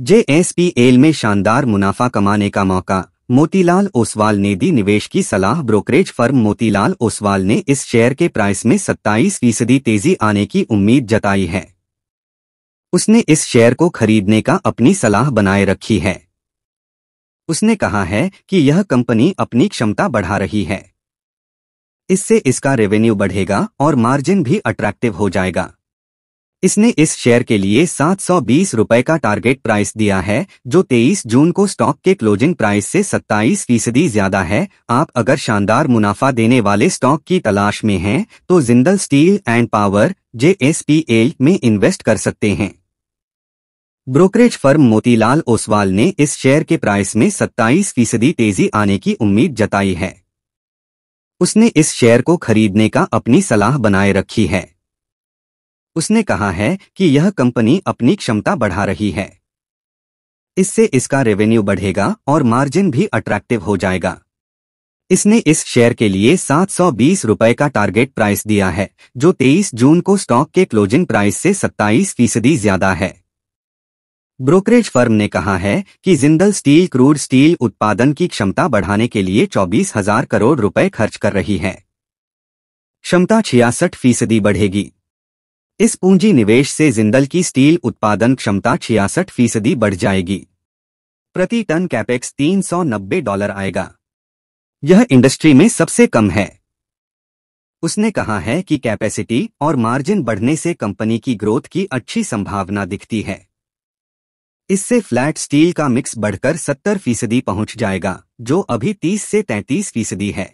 JSPL में शानदार मुनाफा कमाने का मौका मोतीलाल ओसवाल ने दी निवेश की सलाह ब्रोकरेज फर्म मोतीलाल ओसवाल ने इस शेयर के प्राइस में 27 फीसदी तेजी आने की उम्मीद जताई है उसने इस शेयर को खरीदने का अपनी सलाह बनाए रखी है उसने कहा है कि यह कंपनी अपनी क्षमता बढ़ा रही है इससे इसका रेवेन्यू बढ़ेगा और मार्जिन भी अट्रैक्टिव हो जाएगा इसने इस शेयर के लिए सात रुपए का टारगेट प्राइस दिया है जो 23 जून को स्टॉक के क्लोजिंग प्राइस से 27 फीसदी ज्यादा है आप अगर शानदार मुनाफा देने वाले स्टॉक की तलाश में हैं तो Jindal steel and power J में इन्वेस्ट कर सकते हैं ब्रोकरेज फर्म मोतीलाल ओसवाल ने इस शेयर के प्राइस में 27 फीसदी तेजी आने की उम्मीद जताई है उसने इस शेयर को खरीदने का अपनी सलाह बनाए रखी है उसने कहा है कि यह कंपनी अपनी क्षमता बढ़ा रही है इससे इसका रेवेन्यू बढ़ेगा और मार्जिन भी अट्रैक्टिव हो जाएगा इसने इस शेयर के लिए सात रुपए का टारगेट प्राइस दिया है जो 23 जून को स्टॉक के क्लोजिंग प्राइस से 27 फीसदी ज्यादा है ब्रोकरेज फर्म ने कहा है कि जिंदल स्टील क्रूड स्टील उत्पादन की क्षमता बढ़ाने के लिए चौबीस हजार करोड़ रुपए खर्च कर रही है क्षमता छियासठ फीसदी बढ़ेगी इस पूंजी निवेश से जिंदल की स्टील उत्पादन क्षमता छियासठ फीसदी बढ़ जाएगी प्रति टन कैपेक्स 390 डॉलर आएगा यह इंडस्ट्री में सबसे कम है उसने कहा है कि कैपेसिटी और मार्जिन बढ़ने से कंपनी की ग्रोथ की अच्छी संभावना दिखती है इससे फ्लैट स्टील का मिक्स बढ़कर 70 फीसदी पहुंच जाएगा जो अभी 30 से 33 फीसदी है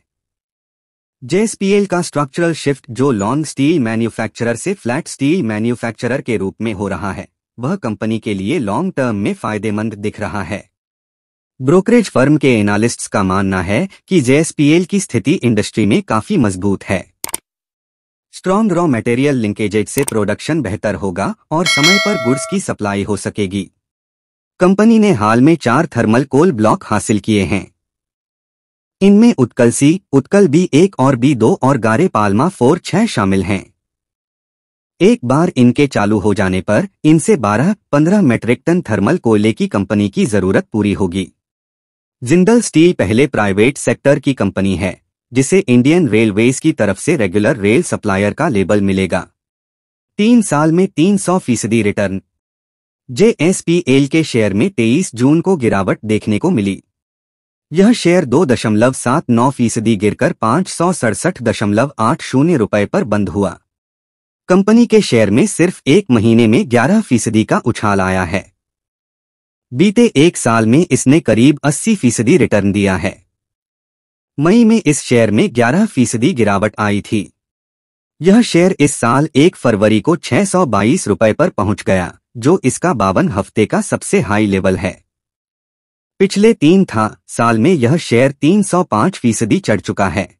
जेएसपीएल का स्ट्रक्चरल शिफ्ट जो लॉन्ग स्टील मैन्युफैक्चरर से फ्लैट स्टील मैन्युफैक्चरर के रूप में हो रहा है वह कंपनी के लिए लॉन्ग टर्म में फायदेमंद दिख रहा है ब्रोकरेज फर्म के एनालिस्ट्स का मानना है कि जेएसपीएल की स्थिति इंडस्ट्री में काफी मजबूत है स्ट्रॉन्ग रॉ मटेरियल लिंकेजेज से प्रोडक्शन बेहतर होगा और समय पर गुड्स की सप्लाई हो सकेगी कंपनी ने हाल में चार थर्मल कोल ब्लॉक हासिल किए हैं इनमें उत्कल सी उत्कल बी एक और बी दो और गारे पालमा फोर छह शामिल हैं एक बार इनके चालू हो जाने पर इनसे 12-15 मेट्रिक टन थर्मल कोयले की कंपनी की जरूरत पूरी होगी जिंदल स्टील पहले प्राइवेट सेक्टर की कंपनी है जिसे इंडियन रेलवेज की तरफ से रेगुलर रेल सप्लायर का लेबल मिलेगा तीन साल में 300 फीसदी रिटर्न जेएसपीएल के शेयर में 23 जून को गिरावट देखने को मिली यह शेयर दो दशमलव सात नौ फीसदी गिरकर पाँच सौ सड़सठ दशमलव आठ शून्य रुपये पर बंद हुआ कंपनी के शेयर में सिर्फ एक महीने में ग्यारह फीसदी का उछाल आया है बीते एक साल में इसने करीब अस्सी फीसदी रिटर्न दिया है मई में इस शेयर में ग्यारह फीसदी गिरावट आई थी यह शेयर इस साल एक फरवरी को बाईस रुपए पर पहुंच गया जो इसका बावन हफ्ते का सबसे हाई लेवल है पिछले तीन था साल में यह शेयर 305 फीसदी चढ़ चुका है